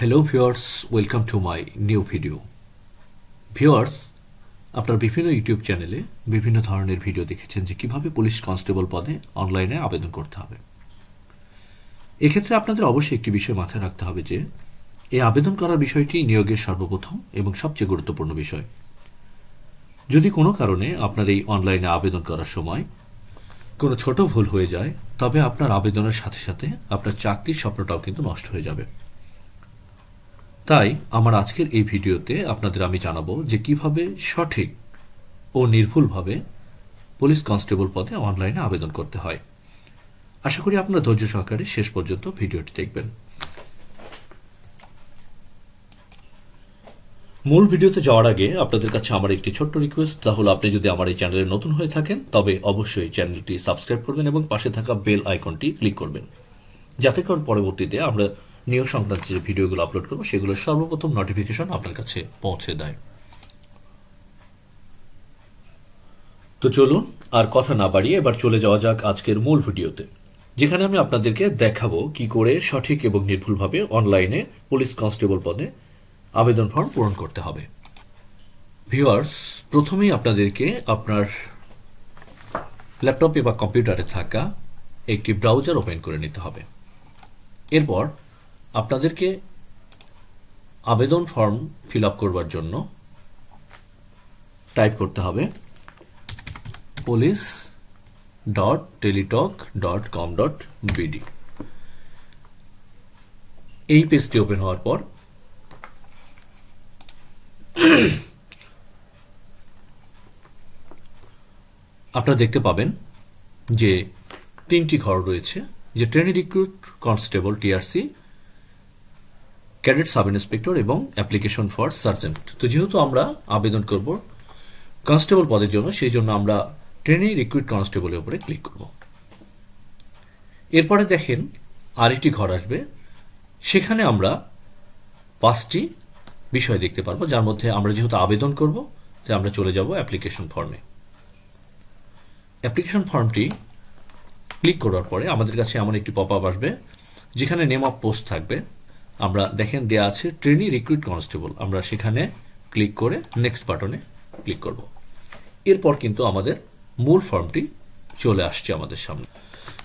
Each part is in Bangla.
hello viewers welcome to my new video viewers আপনার বিভিন্ন ইউটিউব চ্যানেলে বিভিন্ন ধরনের ভিডিও দেখেছেন যে কিভাবে পুলিশ কনস্টেবল পদে অনলাইনে আবেদন করতে হবে এক্ষেত্রে আপনাদের অবশ্যই একটি বিষয় মাথায় রাখতে হবে যে এই আবেদন করার বিষয়টি নিয়োগের সর্বপ্রথম এবং সবচেয়ে গুরুত্বপূর্ণ বিষয় যদি কোনো কারণে আপনার এই অনলাইনে আবেদন করার সময় কোনো ছোট ভুল হয়ে যায় তবে আপনার আবেদনের সাথে সাথে আপনার চাকরির স্বপ্নটাও কিন্তু নষ্ট হয়ে যাবে তাই আমার আজকের এই ভিডিওতে আপনাদের আমি জানাবো যে কিভাবে সঠিক ও নির্ভুলভাবে পুলিশ কনস্টেবল পদে অনলাইনে আবেদন করতে হয় আশা করি আপনার ধৈর্য সহকারে শেষ পর্যন্ত ভিডিওটি দেখবেন মূল ভিডিওতে যাওয়ার আগে আপনাদের কাছে আমার একটি ছোট্ট রিকোয়েস্ট তাহলে আপনি যদি আমার এই চ্যানেলে নতুন হয়ে থাকেন তবে অবশ্যই চ্যানেলটি সাবস্ক্রাইব করবেন এবং পাশে থাকা বেল আইকনটি ক্লিক করবেন যাতে করে পরবর্তীতে আমরা নিয়োগ সংক্রান্ত যে ভিডিওগুলো আপলোড করবো সেগুলো সর্বপ্রথম নোটিফিকেশন আপনার কাছে পৌঁছে দেয় তো চলুন আর কথা না বাড়িয়ে এবার চলে যাওয়া যাক আজকের মূল ভিডিওতে যেখানে আমি আপনাদেরকে দেখাবো কি করে সঠিক এবং নির্ভুলভাবে অনলাইনে পুলিশ কনস্টেবল পদে আবেদন ফর্ম পূরণ করতে হবে ভিউয়ার্স প্রথমেই আপনাদেরকে আপনার ল্যাপটপে বা কম্পিউটারে থাকা একটি ব্রাউজার ওপেন করে নিতে হবে এরপর আপনাদেরকে আবেদন ফর্ম ফিল আপ করবার জন্য টাইপ করতে হবে police dot Teletalk dot com dot BD এই পেজটি ওপেন হওয়ার পর আপনারা দেখতে পাবেন যে তিনটি ঘর রয়েছে যে trainee recruit constable TRC cadet sub inspector এবং অ্যাপ্লিকেশন ফর সার্জেন্ট তো যেহেতু আমরা আবেদন করব কনস্টেবল পদের জন্য সেই জন্য আমরা ট্রেনিং রিক্রুইট কনস্টেবলের উপরে ক্লিক করব এরপরে দেখেন আরেকটি ঘর আসবে সেখানে আমরা পাঁচটি বিষয় দেখতে পারবো যার মধ্যে আমরা যেহেতু আবেদন করব তাই আমরা চলে যাব অ্যাপ্লিকেশন ফর্মে অ্যাপ্লিকেশন ফর্মটি ক্লিক করার পরে আমাদের কাছে এমন একটি পপ আপ আসবে যেখানে নেম অফ পোস্ট থাকবে আমরা দেখেন দেয়া আছে ট্রেনি রিক্রুট কনস্টেবল আমরা সেখানে ক্লিক করে নেক্সট বাটনে ক্লিক করব এরপর কিন্তু আমাদের মূল ফর্মটি চলে আসছে আমাদের সামনে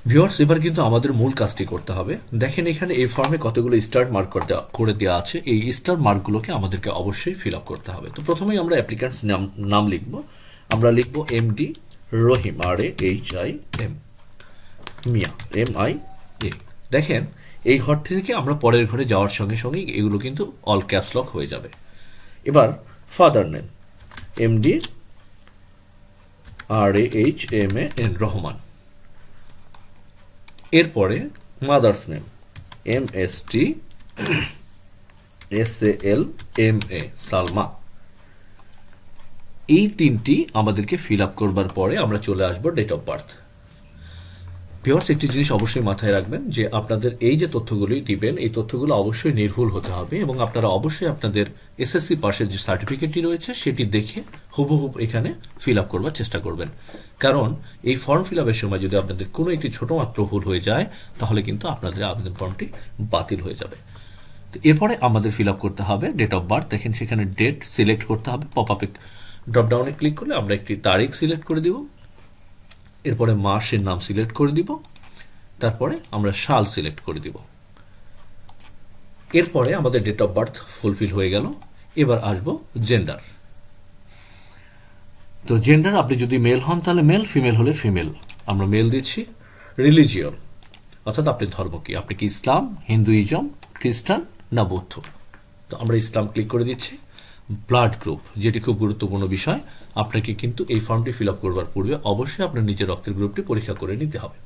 ভিওর্স এবার কিন্তু আমাদের মূল কাজটি করতে হবে দেখেন এখানে এই ফর্মে কতগুলো স্টার মার্ক করতে করে দেওয়া আছে এই স্টার মার্কগুলোকে আমাদেরকে অবশ্যই ফিল আপ করতে হবে তো প্রথমেই আমরা অ্যাপ্লিকান্টস নাম নাম লিখব আমরা লিখব M D Rahim R A H I M Mia M I A দেখেন এই ঘরটি থেকে আমরা পরের ঘরে যাওয়ার সঙ্গে সঙ্গেই এগুলো কিন্তু অল ক্যাপস লক হয়ে যাবে এবার father name MD R A H M A N Rahman এরপরে mother's name M S T S A L M A Salma এই তিনটি আমাদেরকে ফিল আপ করবার পরে আমরা চলে আসবো ডেট অফ বার্থ পিওর্স একটি জিনিস অবশ্যই মাথায় রাখবেন যে আপনাদের এই যে তথ্যগুলি দিবেন এই তথ্যগুলো অবশ্যই নির্ভুল হতে হবে এবং আপনারা অবশ্যই আপনাদের এসএসসি পাশের যে সার্টিফিকেটটি রয়েছে সেটি দেখে হুবহুব এখানে ফিল আপ করবার চেষ্টা করবেন কারণ এই ফর্ম ফিল আপের সময় যদি আপনাদের কোনো একটি ছোটো মাত্র ভুল হয়ে যায় তাহলে কিন্তু আপনাদের আবেদন ফর্মটি বাতিল হয়ে যাবে তো এরপরে আমাদের ফিল আপ করতে হবে ডেট অফ বার্থ দেখেন সেখানে ডেট সিলেক্ট করতে হবে পপ আপে ড্রপডাউনে ক্লিক করলে আমরা একটি তারিখ সিলেক্ট করে দেবো এরপরে মাসের নাম সিলেক্ট করে দিব তারপরে আমরা সাল সিলেক্ট করে দিব এরপরে আমাদের ডেট অফ বার্থ ফুলফিল হয়ে গেল এবার আসব জেন্ডার তো জেন্ডার আপনি যদি মেল হন তাহলে মেল ফিমেল হলে ফিমেল আমরা মেল দিচ্ছি রিলিজিয়ন অর্থাৎ আপনি ধর্ম কি আপনি কি ইসলাম হিন্দুইজম খ্রিস্টান না বৌদ্ধ তো আমরা ইসলাম ক্লিক করে দিচ্ছি ব্লাড গ্রুপ যেটি খুব গুরুত্বপূর্ণ বিষয় আপনাকে কিন্তু এই ফর্মটি ফিল আপ করবার পূর্বে অবশ্যই আপনার নিজের রক্তের গ্রুপটি পরীক্ষা করে নিতে হবে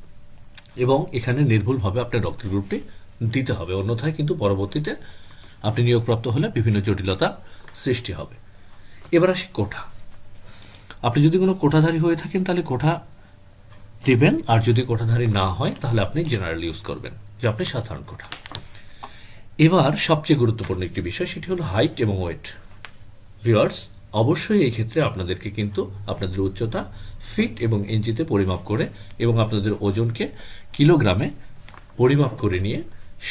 এবং এখানে নির্ভুলভাবে আপনার রক্তের গ্রুপটি দিতে হবে অন্যথায় কিন্তু পরবর্তীতে আপনি নিয়োগপ্রাপ্ত হলে বিভিন্ন জটিলতা সৃষ্টি হবে এবার আসি কোঠা আপনি যদি কোনো কোঠাধারী হয়ে থাকেন তাহলে কোঠা দেবেন আর যদি কোঠাধারী না হয় তাহলে আপনি জেনারেল ইউজ করবেন যে আপনি সাধারণ কোঠা এবার সবচেয়ে গুরুত্বপূর্ণ একটি বিষয় সেটি হলো হাইট এবং ওয়েট ভিওয়ার্স অবশ্যই এই ক্ষেত্রে আপনাদেরকে কিন্তু আপনাদের উচ্চতা ফিট এবং ইঞ্চিতে পরিমাপ করে এবং আপনাদের ওজনকে কিলোগ্রামে পরিমাপ করে নিয়ে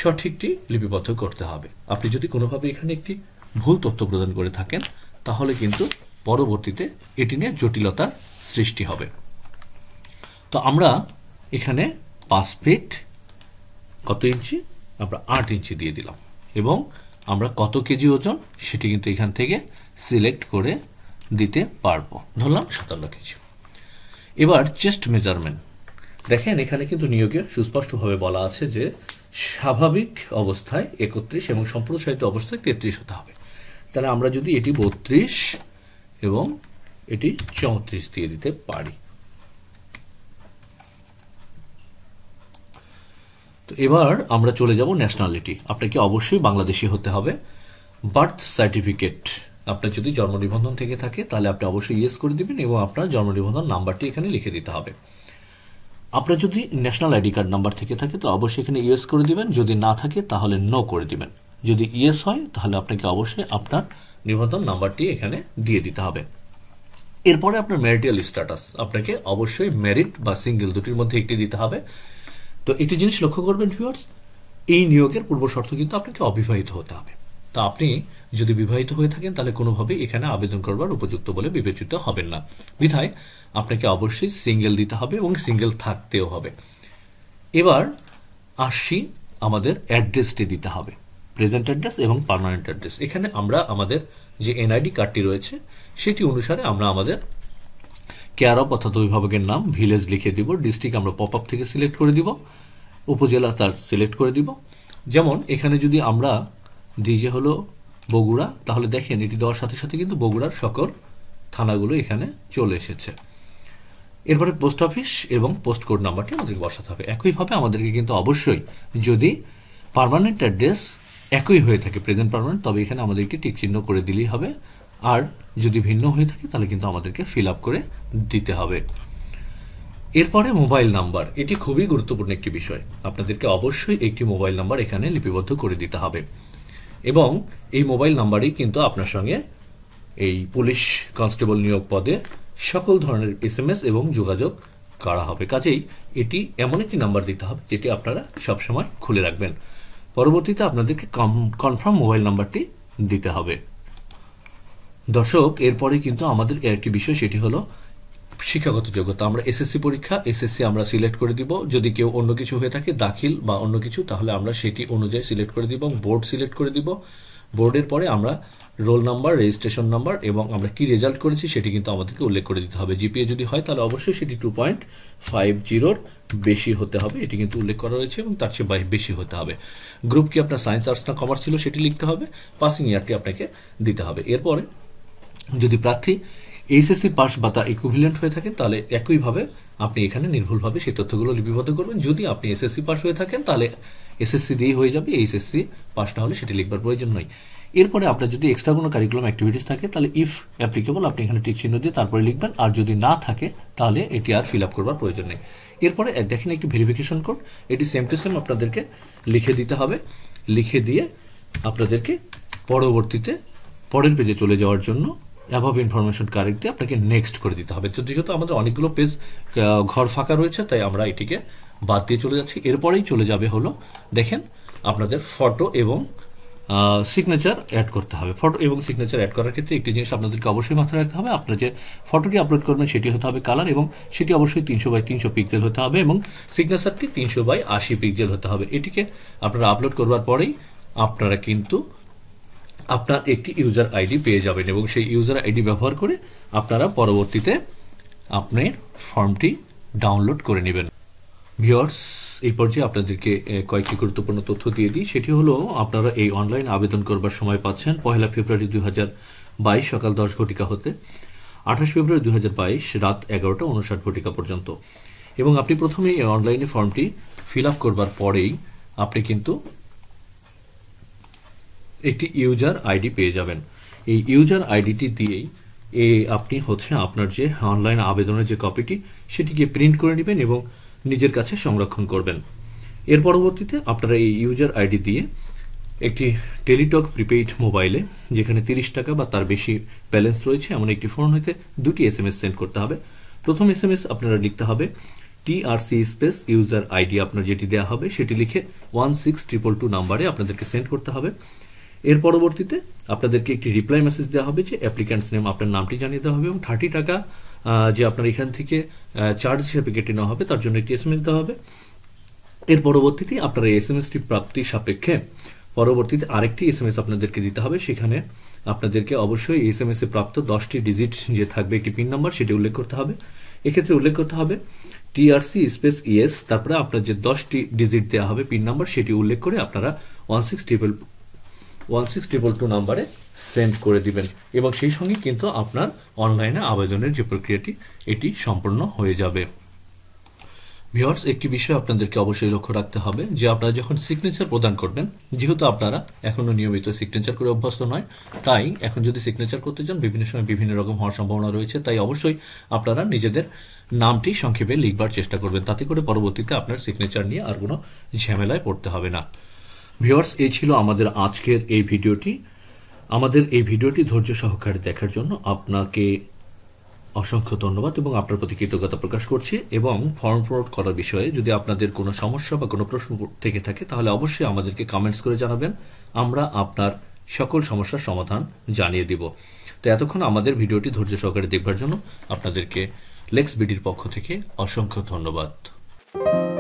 সঠিকটি লিপিবদ্ধ করতে হবে আপনি যদি কোনোভাবে এখানে একটি ভুল তথ্য প্রদান করে থাকেন তাহলে কিন্তু পরবর্তীতে এটি নিয়ে জটিলতার সৃষ্টি হবে তো আমরা এখানে পাঁচ ফিট কত ইঞ্চি আমরা আট ইঞ্চি দিয়ে দিলাম এবং আমরা কত কেজি ওজন সেটি কিন্তু এখান থেকে সিলেক্ট করে দিতে পারবো ধরলাম সাতান্ন কেজি এবার চেস্ট মেজারমেন্ট দেখেন এখানে কিন্তু নিয়োগে সুস্পষ্টভাবে বলা আছে যে স্বাভাবিক অবস্থায় একত্রিশ এবং সম্প্রসারিত অবস্থায় তেত্রিশ হতে হবে তাহলে আমরা যদি এটি বত্রিশ এবং এটি চৌত্রিশ দিয়ে দিতে পারি তো এবার আমরা চলে যাব ন্যাশনালিটি আপনাকে অবশ্যই বাংলাদেশি হতে হবে বার্থ সার্টিফিকেট আপনার যদি জন্ম নিবন্ধন থেকে থাকে তাহলে আপনি অবশ্যই ইয়েস করে দিবেন এবং আপনার জন্ম নিবন্ধন নাম্বারটি এখানে লিখে দিতে হবে আপনার যদি ন্যাশনাল আইডি কার্ড নাম্বার থেকে থাকে তো অবশ্যই এখানে ইয়েস করে দিবেন যদি না থাকে তাহলে নো করে দিবেন যদি ইয়েস হয় তাহলে আপনাকে অবশ্যই আপনার নিবন্ধন নাম্বারটি এখানে দিয়ে দিতে হবে এরপরে আপনার ম্যারিটাল স্ট্যাটাস আপনাকে অবশ্যই ম্যারিড বা সিঙ্গেল দুটির মধ্যে একটি দিতে হবে তো একটি জিনিস লক্ষ্য করবেন ভিউয়ার্স এই নিয়োগের পূর্ব শর্ত কিন্তু আপনাকে অবিবাহিত হতে হবে তা আপনি যদি বিবাহিত হয়ে থাকেন তাহলে কোনোভাবেই এখানে আবেদন করবার উপযুক্ত বলে বিবেচিত হবেন না বিধায় আপনাকে অবশ্যই সিঙ্গেল দিতে হবে এবং সিঙ্গেল থাকতেও হবে এবার আসি আমাদের অ্যাড্রেসটি দিতে হবে প্রেজেন্ট অ্যাড্রেস এবং পারমানেন্ট অ্যাড্রেস এখানে আমরা আমাদের যে এনআইডি কার্ডটি রয়েছে সেটি অনুসারে আমরা আমাদের কেয়ার অফ অর্থাৎ অভিভাবকের নাম ভিলেজ লিখে দিব ডিস্ট্রিক্ট আমরা পপ আপ থেকে সিলেক্ট করে দিব উপজেলা তার সিলেক্ট করে দিব যেমন এখানে যদি আমরা দিই যে হলো বগুড়া তাহলে দেখেন এটি দেওয়ার সাথে সাথে কিন্তু বগুড়ার সকল থানাগুলো এখানে চলে এসেছে এরপরে পোস্ট অফিস এবং পোস্ট কোড নাম্বারটি আমাদেরকে বসাতে হবে একইভাবে আমাদেরকে কিন্তু অবশ্যই যদি পারমানেন্ট অ্যাড্রেস একই হয়ে থাকে প্রেজেন্ট পারমানেন্ট তবে এখানে আমাদেরকে টিক চিহ্ন করে দিলেই হবে আর যদি ভিন্ন হয়ে থাকে তাহলে কিন্তু আমাদেরকে ফিল আপ করে দিতে হবে এরপরে মোবাইল নাম্বার এটি খুবই গুরুত্বপূর্ণ একটি বিষয় আপনাদেরকে অবশ্যই একটি মোবাইল নাম্বার এখানে লিপিবদ্ধ করে দিতে হবে এবং এই মোবাইল নাম্বারই কিন্তু আপনার সঙ্গে এই পুলিশ কনস্টেবল নিয়োগ পদে সকল ধরনের এস এম এস এবং যোগাযোগ করা হবে কাজেই এটি এমন একটি নাম্বার দিতে হবে যেটি আপনারা সবসময় খুলে রাখবেন পরবর্তীতে আপনাদেরকে কনফার্ম মোবাইল নাম্বারটি দিতে হবে দর্শক এরপরে কিন্তু আমাদের একটি বিষয় সেটি হলো শিক্ষাগত যোগ্যতা আমরা এসএসসি পরীক্ষা এসএসসি আমরা সিলেক্ট করে দিব যদি কেউ অন্য কিছু হয়ে থাকে দাখিল বা অন্য কিছু তাহলে আমরা সেটি অনুযায়ী সিলেক্ট করে দিব বোর্ড সিলেক্ট করে দিব বোর্ডের পরে আমরা রোল নাম্বার রেজিস্ট্রেশন নাম্বার এবং আমরা কি রেজাল্ট করেছি সেটি কিন্তু আমাদেরকে উল্লেখ করে দিতে হবে জিপিএ যদি হয় তাহলে অবশ্যই সেটি টু পয়েন্ট ফাইভ জিরোর বেশি হতে হবে এটি কিন্তু উল্লেখ করা রয়েছে এবং তার চেয়ে বেশি হতে হবে গ্রুপ কি আপনার সায়েন্স আর্টস না কমার্স ছিল সেটি লিখতে হবে পাসিং ইয়ারটি আপনাকে দিতে হবে এরপরে যদি প্রার্থী এইচএসসি পাস বা তা ইকুইভ্যালেন্ট হয়ে থাকে তাহলে একইভাবে আপনি এখানে নির্ভুলভাবে সেই তথ্যগুলো লিপিবদ্ধ করবেন যদি আপনি এসএসসি পাস হয়ে থাকেন তাহলে এসএসসি দিয়েই হয়ে যাবে এইচএসসি পাস না হলে সেটি লিখবার প্রয়োজন নয় এরপরে আপনার যদি এক্সট্রা কোনো কারিকুলাম অ্যাক্টিভিটিস থাকে তাহলে ইফ অ্যাপ্লিকেবল আপনি এখানে টিক চিহ্ন দিয়ে তারপরে লিখবেন আর যদি না থাকে তাহলে এটি আর ফিল আপ করবার প্রয়োজন নেই এরপরে দেখেন একটি ভেরিফিকেশন কোড এটি সেম টু সেম আপনাদেরকে লিখে দিতে হবে লিখে দিয়ে আপনাদেরকে পরবর্তীতে পরের পেজে চলে যাওয়ার জন্য অ্যাভাব ইনফরমেশন কারেক্টলি আপনাকে নেক্সট করে দিতে হবে তো যেহেতু আমাদের অনেকগুলো পেজ ঘর ফাঁকা রয়েছে তাই আমরা এটিকে বাদ দিয়ে চলে যাচ্ছি এরপরেই চলে যাবে হলো দেখেন আপনাদের ফটো এবং সিগনেচার অ্যাড করতে হবে ফটো এবং সিগনেচার অ্যাড করার ক্ষেত্রে একটি জিনিস আপনাদেরকে অবশ্যই মাথায় রাখতে হবে আপনার যে ফটোটি আপলোড করবেন সেটি হতে হবে কালার এবং সেটি অবশ্যই তিনশো বাই তিনশো পিক্সেল হতে হবে এবং সিগনেচারটি তিনশো বাই আশি পিক্সেল হতে হবে এটিকে আপনারা আপলোড করবার পরেই আপনারা কিন্তু আপনার একটি ইউজার আইডি পেয়ে যাবেন এবং সেই ইউজার আইডি ব্যবহার করে আপনারা পরবর্তীতে আপনার ফর্মটি ডাউনলোড করে নেবেন ভিওর্স এই পর্যায়ে আপনাদেরকে কয়েকটি গুরুত্বপূর্ণ তথ্য দিয়ে দিই সেটি হলো আপনারা এই অনলাইন আবেদন করবার সময় পাচ্ছেন পয়লা ফেব্রুয়ারি দুই বাইশ সকাল দশ ঘটিকা হতে আঠাশ ফেব্রুয়ারি দুই বাইশ রাত এগারোটা উনষাট ঘটিকা পর্যন্ত এবং আপনি প্রথমেই অনলাইনে ফর্মটি ফিল আপ করবার পরেই আপনি কিন্তু একটি ইউজার আইডি পেয়ে যাবেন এই ইউজার আইডিটি দিয়েই এ আপনি হচ্ছে আপনার যে অনলাইন আবেদনের যে কপিটি সেটিকে প্রিন্ট করে নেবেন এবং নিজের কাছে সংরক্ষণ করবেন এর পরবর্তীতে আপনারা এই ইউজার আইডি দিয়ে একটি টেলিটক প্রিপেইড মোবাইলে যেখানে তিরিশ টাকা বা তার বেশি ব্যালেন্স রয়েছে এমন একটি ফোন হইতে দুটি এস এম এস সেন্ড করতে হবে প্রথম এস এম এস আপনারা লিখতে হবে টিআরসি স্পেস ইউজার আইডি আপনার যেটি দেওয়া হবে সেটি লিখে ওয়ান সিক্স ট্রিপল টু নাম্বারে আপনাদেরকে সেন্ড করতে হবে এর পরবর্তীতে আপনাদেরকে একটি রিপ্লাই মেসেজ দেওয়া হবে যে অ্যাপ্লিক্যান্টস নেম আপনার নামটি জানিয়ে দেওয়া হবে এবং থার্টি টাকা যে আপনার এখান থেকে চার্জ হিসেবে কেটে নেওয়া হবে তার জন্য একটি এস এস দেওয়া হবে এর পরবর্তীতে আপনার এই এস এম এসটি প্রাপ্তি সাপেক্ষে পরবর্তীতে আরেকটি এস এম এস আপনাদেরকে দিতে হবে সেখানে আপনাদেরকে অবশ্যই এস এম এস এ প্রাপ্ত দশটি ডিজিট যে থাকবে একটি পিন নাম্বার সেটি উল্লেখ করতে হবে এক্ষেত্রে উল্লেখ করতে হবে টিআরসি স্পেস ইএস তারপরে আপনার যে দশটি ডিজিট দেওয়া হবে পিন নাম্বার সেটি উল্লেখ করে আপনারা one six triple one six triple two নাম্বারে সেন্ড করে দিবেন এবং সেই সঙ্গে কিন্তু আপনার অনলাইনে আবেদনের যে প্রক্রিয়াটি এটি সম্পূর্ণ হয়ে যাবে ভিওয়ার্স একটি বিষয় আপনাদেরকে অবশ্যই লক্ষ্য রাখতে হবে যে আপনারা যখন সিগনেচার প্রদান করবেন যেহেতু আপনারা এখনও নিয়মিত সিগনেচার করে অভ্যস্ত নয় তাই এখন যদি সিগনেচার করতে চান বিভিন্ন সময় বিভিন্ন রকম হওয়ার সম্ভাবনা রয়েছে তাই অবশ্যই আপনারা নিজেদের নামটি সংক্ষেপে লিখবার চেষ্টা করবেন তাতে করে পরবর্তীতে আপনার সিগনেচার নিয়ে আর কোনো ঝামেলায় পড়তে হবে না ভিওয়ার্স এই ছিল আমাদের আজকের এই ভিডিওটি আমাদের এই ভিডিওটি ধৈর্য সহকারে দেখার জন্য আপনাকে অসংখ্য ধন্যবাদ এবং আপনার প্রতি কৃতজ্ঞতা প্রকাশ করছি এবং ফর্ম ফরওয়ার্ড করার বিষয়ে যদি আপনাদের কোনো সমস্যা বা কোনো প্রশ্ন থেকে থাকে তাহলে অবশ্যই আমাদেরকে কমেন্টস করে জানাবেন আমরা আপনার সকল সমস্যার সমাধান জানিয়ে দিব তো এতক্ষণ আমাদের ভিডিওটি ধৈর্য সহকারে দেখবার জন্য আপনাদেরকে লেক্স বিডির পক্ষ থেকে অসংখ্য ধন্যবাদ